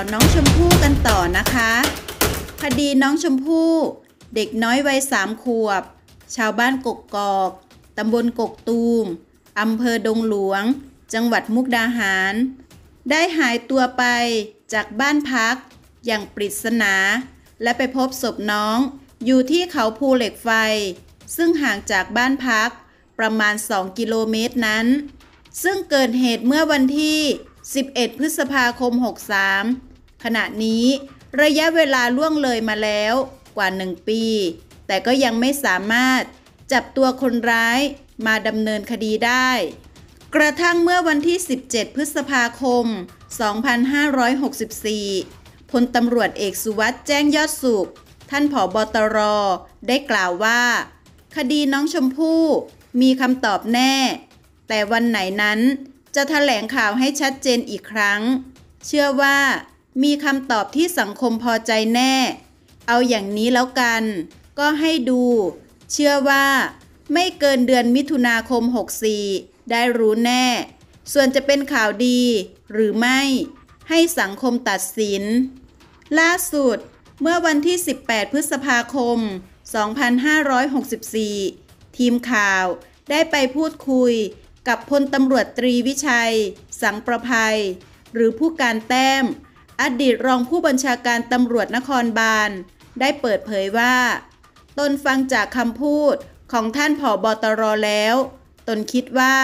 าวน้องชมพู่กันต่อนะคะ คดีน้องชมพู่ เด็กน้อยวัยสามขวบ ชาวบ้านกกกอกตำบลกกตูมอำเภอดงหลวง จังหวัดมุกดาหาร ได้หายตัวไปจากบ้านพัก อย่างปริศนาและไปพบศพน้อง อยู่ที่เขาภูเหล็กไฟ ซึ่งห่างจากบ้านพักประมาณ 2 กิโลเมตรนั้น ซึ่งเกิดเหตุเมื่อวันที่ 11 พฤษภาคม63ขณะนี้ระยะเวลาล่วงเลยมาแล้วกว่า 1 ปี แต่ก็ยังไม่สามารถจับตัวคนร้ายมาดำเนินคดีได้ กระทั่งเมื่อวันที่ 17 พฤษภาคม 2564พลตำรวจเอกสุวัสด์แจ้งยอดสุขท่านผอบอตร ได้กล่าวว่า คดีน้องชมพู่มีคำตอบแน่ แต่วันไหนนั้นจะถแถลงข่าวให้ชัดเจนอีกครั้ง เชื่อว่ามีคำตอบที่สังคมพอใจแน่ เอาอย่างนี้แล้วกันก็ให้ดู เชื่อว่า ไม่เกินเดือนมิถุนาคม 64 ได้รู้แน่ ส่วนจะเป็นข่าวดีหรือไม่ ให้สังคมตัดสิน ล่าสุดเมื่อวันที่ 18 พฤษภาคม 2564 ทีมข่าวได้ไปพูดคุยกับพลตำรวจตรีวิชัย สังประภัย หรือผู้การแต้มอดีตรองผู้บัญชาการตำรวจนครบาล ได้เปิดเผยว่า ตนฟังจากคำพูดของท่านผอบอตรแล้ว ตนคิดว่า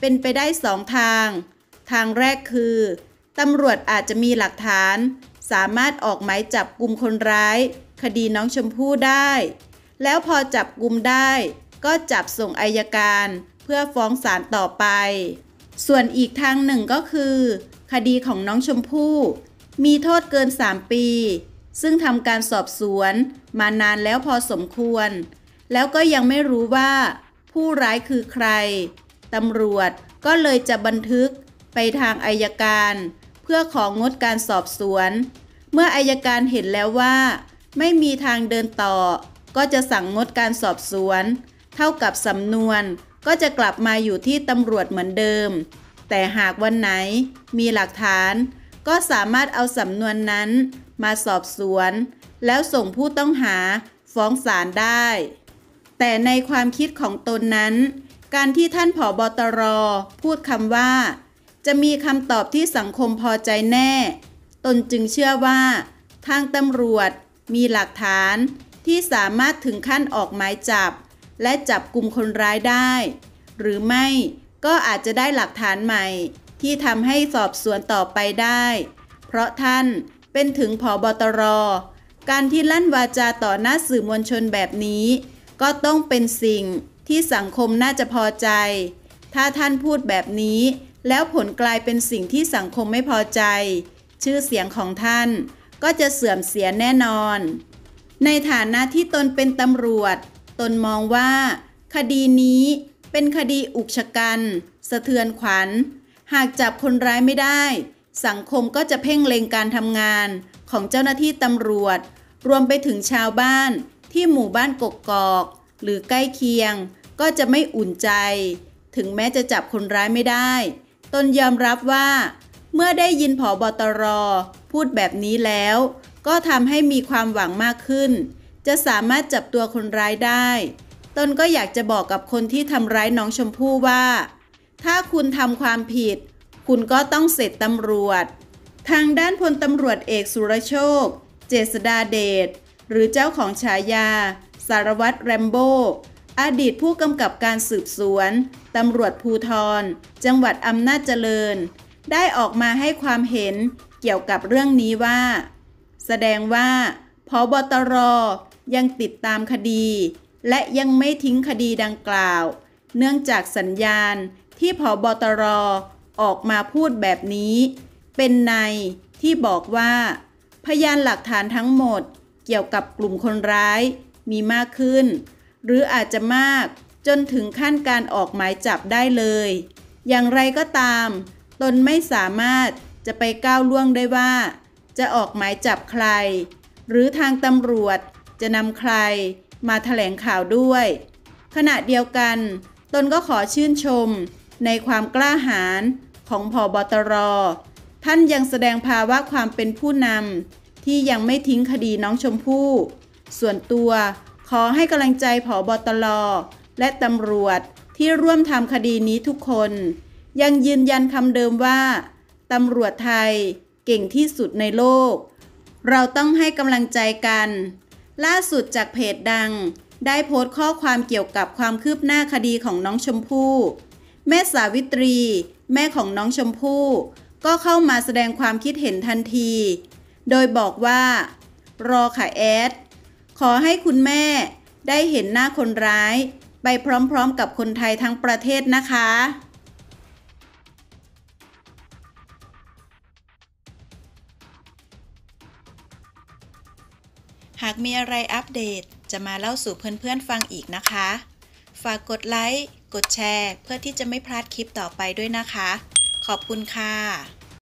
เป็นไปได้สองทาง ทางแรกคือตำรวจอาจจะมีหลักฐาน สามารถออกหมายจับกลุ่มคนร้าย คดีน้องชมพู่ได้ แล้วพอจับกลุ่มได้ ก็จับส่งอายการเพื่อฟ้องศาลต่อไป ส่วนอีกทางหนึ่งก็คือ คดีของน้องชมพู่มีโทษเกิน 3 ปี ซึ่งทำการสอบสวน มานานแล้วพอสมควร แล้วก็ยังไม่รู้ว่า ผู้ร้ายคือใครตำรวจก็เลยจะบันทึกไปทางอายการ เพื่อของงดการสอบสวน เมื่ออายการเห็นแล้วว่า ไม่มีทางเดินต่อ ก็จะสั่งงดการสอบสวน เท่ากับสำนวน ก็จะกลับมาอยู่ที่ตำรวจเหมือนเดิม แต่หากวันไหน มีหลักฐานก็สามารถเอาสำนวนนั้นมาสอบสวน แล้วส่งผู้ต้องหาฟ้องศาลได้ แต่ในความคิดของตนนั้น การที่ท่านผอบอตรพูดคำว่า จะมีคำตอบที่สังคมพอใจแน่ ตนจึงเชื่อว่า ทางตำรวจมีหลักฐานที่สามารถถึงขั้นออกหมายจับ และจับกลุ่มคนร้ายได้ หรือไม่ก็อาจจะได้หลักฐานใหม่ที่ทำให้สอบสวนต่อไปได้ เพราะท่านเป็นถึงผอบตร การที่ลั่นวาจาต่อหน้าสื่อมวลชนแบบนี้ ก็ต้องเป็นสิ่งที่สังคมน่าจะพอใจ ถ้าท่านพูดแบบนี้ แล้วผลกลายเป็นสิ่งที่สังคมไม่พอใจ ชื่อเสียงของท่านก็จะเสื่อมเสียแน่นอน ในฐานะที่ตนเป็นตำรวจ ตนมองว่า คดีนี้เป็นคดีอุกชะกันสะเทือนขวัญหากจับคนร้ายไม่ได้ สังคมก็จะเพ่งเล็งการทำงานของเจ้าหน้าที่ตำรวจ รวมไปถึงชาวบ้านที่หมู่บ้านกกกอก หรือใกล้เคียง ก็จะไม่อุ่นใจ ถึงแม้จะจับคนร้ายไม่ได้ ตนยอมรับว่า เมื่อได้ยินผอบอตรพูดแบบนี้แล้วก็ทำให้มีความหวังมากขึ้น จะสามารถจับตัวคนร้ายได้ ตนก็อยากจะบอกกับคนที่ทำร้ายน้องชมพู่ว่าถ้าคุณทำความผิด คุณก็ต้องเสร็จตำรวจ ทางด้านพลตำรวจเอกสุรโชค เจษดาเดช หรือเจ้าของฉายา สารวัตรแรมโบ้อดีตผู้กำกับการสืบสวนตำรวจภูทรจังหวัดอำนาจเจริญ ได้ออกมาให้ความเห็นเกี่ยวกับเรื่องนี้ว่า แสดงว่าพบตรยังติดตามคดี และยังไม่ทิ้งคดีดังกล่าว เนื่องจากสัญญาณที่ผอบอตรอออกมาพูดแบบนี้ เป็นในที่บอกว่า พยานหลักฐานทั้งหมดเกี่ยวกับกลุ่มคนร้ายมีมากขึ้น หรืออาจจะมากจนถึงขั้นการออกหมายจับได้เลย อย่างไรก็ตาม ตนไม่สามารถ จะไปก้าวล่วงได้ว่า จะออกหมายจับใคร หรือทางตำรวจจะนำใครมาถแถลงข่าวด้วย ขณะเดียวกัน ตนก็ขอชื่นชมในความกล้าหาญของผอบตร ท่านยังแสดงภาวะความเป็นผู้นำที่ยังไม่ทิ้งคดีน้องชมพู่ ส่วนตัว ขอให้กำลังใจผอบตรและตำรวจที่ร่วมทำคดีนี้ทุกคน ยังยืนยันคำเดิมว่าตำรวจไทย เก่งที่สุดในโลก เราต้องให้กำลังใจกัน ล่าสุดจากเพจดัง ได้โพสต์ข้อความเกี่ยวกับความคืบหน้าคดีของน้องชมพู่แม่สาวิตรี แม่ของน้องชมพู่ก็เข้ามาแสดงความคิดเห็นทันที โดยบอกว่า รอค่ะแอด ขอให้คุณแม่ได้เห็นหน้าคนร้าย ไปพร้อมๆกับคนไทยทั้งประเทศนะคะ หากมีอะไรอัปเดตจะมาเล่าสู่เพื่อนๆฟังอีกนะคะฝากกดไลค์ กดแชร์เพื่อที่จะไม่พลาดคลิปต่อไปด้วยนะคะ ขอบคุณค่ะ